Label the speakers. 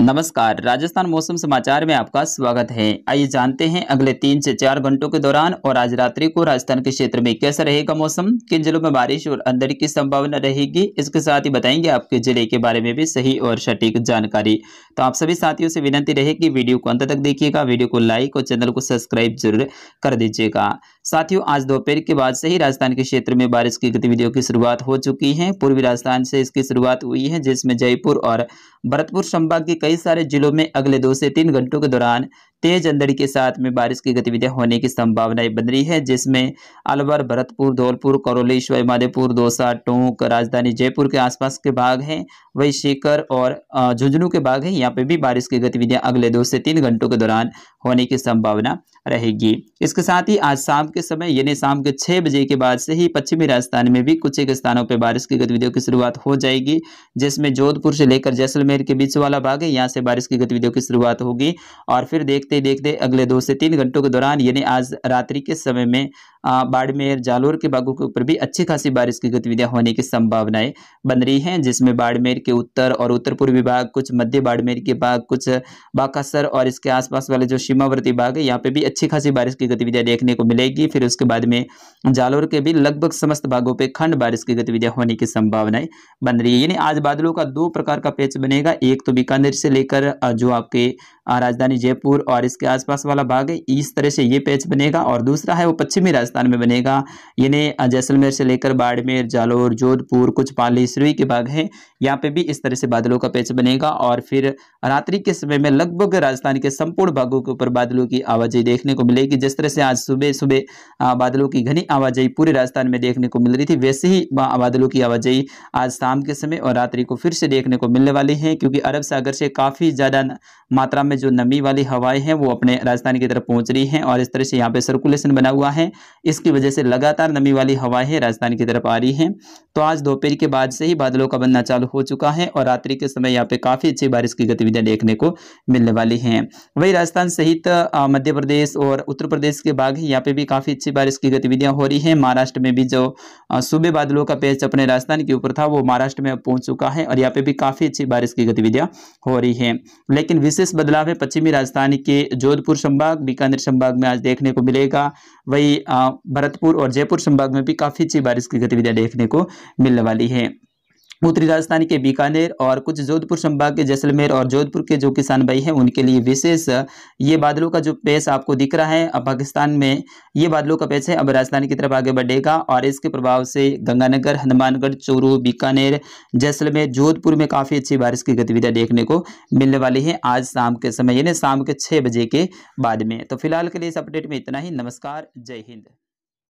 Speaker 1: नमस्कार राजस्थान मौसम समाचार में आपका स्वागत है आइए जानते हैं अगले तीन से चार घंटों के दौरान और आज रात्रि को राजस्थान के क्षेत्र में कैसा रहेगा मौसम किन जिलों में बारिश और अंधड़ की संभावना रहेगी इसके साथ ही बताएंगे आपके जिले के बारे में भी सही और सटीक जानकारी तो आप सभी साथियों से विनती रहेगी वीडियो को अंत तक देखिएगा वीडियो को लाइक और चैनल को सब्सक्राइब जरूर कर दीजिएगा साथियों आज दोपहर के बाद से ही राजस्थान के क्षेत्र में बारिश की गतिविधियों की शुरुआत हो चुकी है पूर्वी राजस्थान से इसकी शुरुआत हुई है जिसमें जयपुर और भरतपुर संभाग के कई सारे जिलों में अगले दो से तीन घंटों के दौरान तेज अंधड़ी के साथ में बारिश की गतिविधियां होने की संभावनाएं बन रही है जिसमें अलवर भरतपुर धौलपुर करौली शिवाई दौसा टोंक राजधानी जयपुर के आसपास के भाग हैं वही शेखर और झुंझुनू के भाग हैं यहाँ पे भी बारिश की गतिविधियां अगले दो से तीन घंटों के दौरान होने की संभावना रहेगी इसके साथ ही आज शाम के समय यानी शाम के छह बजे के बाद से ही पश्चिमी राजस्थान में भी कुछ एक स्थानों पर बारिश की गतिविधियों की शुरुआत हो जाएगी जिसमें जोधपुर से लेकर जैसलमेर मेर के बीच वाला भाग है यहाँ से बारिश की गतिविधियों की शुरुआत होगी और फिर देखते देखते अगले दो से तीन घंटों के दौरान यानी आज रात्रि के समय में बाड़मेर जालोर के भागों के ऊपर भी अच्छी खासी बारिश की गतिविधियां होने की संभावनाएं बन रही हैं जिसमें बाड़मेर के उत्तर और उत्तर पूर्वी भाग कुछ मध्य बाड़मेर के भाग कुछ बाकासर और इसके आसपास वाले जो सीमावर्ती भाग है यहाँ पे भी अच्छी खासी बारिश की गतिविधियां देखने को मिलेगी फिर उसके बाद में जालोर के भी लगभग समस्त भागों पर खंड बारिश की गतिविधियां होने की संभावनाएं बन रही है यानी आज बादलों का दो प्रकार का पेच बने बनेगा एक तो बीकानेर से लेकर जो आपके राजधानी जयपुर और इसके आसपास वाला भाग है इस तरह से ये पैच बनेगा और दूसरा है वो पश्चिमी राजस्थान में बनेगा यानी जैसलमेर से लेकर बाड़मेर जालोर जोधपुर कुछ पाली सुरई के भाग हैं यहाँ पे भी इस तरह से बादलों का पैच बनेगा और फिर रात्रि के समय में लगभग राजस्थान के संपूर्ण भागों के ऊपर बादलों की आवाजाही देखने को मिलेगी जिस तरह से आज सुबह सुबह बादलों की घनी आवाजाही पूरे राजस्थान में देखने को मिल रही थी वैसे ही बादलों की आवाजाही आज शाम के समय और रात्रि को फिर से देखने को मिलने वाली है क्योंकि अरब सागर से काफ़ी ज़्यादा मात्रा में जो नमी वाली हवाएं हैं वो अपने राजस्थान की तरफ पहुंच रही है और इस तरह से यहाँ पे सर्कुलेशन बना हुआ है इसकी वजह से लगातार नमी वाली हवाएं राजस्थान की तरफ आ रही है तो आज दोपहर के बाद से ही बादलों का बनना चालू हो चुका है और रात्रि के समय यहाँ पे काफ़ी अच्छी बारिश की गतिविधि गतिविधियां देखने को मिलने वाली हैं वही राजस्थान सहित मध्य प्रदेश और उत्तर प्रदेश के भाग यहाँ पे भी काफ़ी अच्छी बारिश की गतिविधियां हो रही हैं महाराष्ट्र में भी जो सूबे बादलों का पेच अपने राजस्थान के ऊपर था वो महाराष्ट्र में पहुंच चुका है और यहाँ पे भी काफ़ी अच्छी बारिश की गतिविधियां हो रही है लेकिन विशेष बदलाव है पश्चिमी राजस्थान के जोधपुर संभाग बीकानेर संभाग में आज देखने को मिलेगा वही भरतपुर और जयपुर संभाग में भी काफ़ी अच्छी बारिश की गतिविधियां देखने को मिलने वाली है उत्तरी राजस्थान के बीकानेर और कुछ जोधपुर संभाग के जैसलमेर और जोधपुर के जो किसान भाई हैं उनके लिए विशेष ये बादलों का जो पेस आपको दिख रहा है अब पाकिस्तान में ये बादलों का पेस है अब राजस्थान की तरफ आगे बढ़ेगा और इसके प्रभाव से गंगानगर हनुमानगढ़ चूरू बीकानेर जैसलमेर जोधपुर में काफ़ी अच्छी बारिश की गतिविधियाँ देखने को मिलने वाली है आज शाम के समय यानी शाम के छः बजे के बाद में तो फिलहाल के लिए इस अपडेट में इतना ही नमस्कार जय हिंद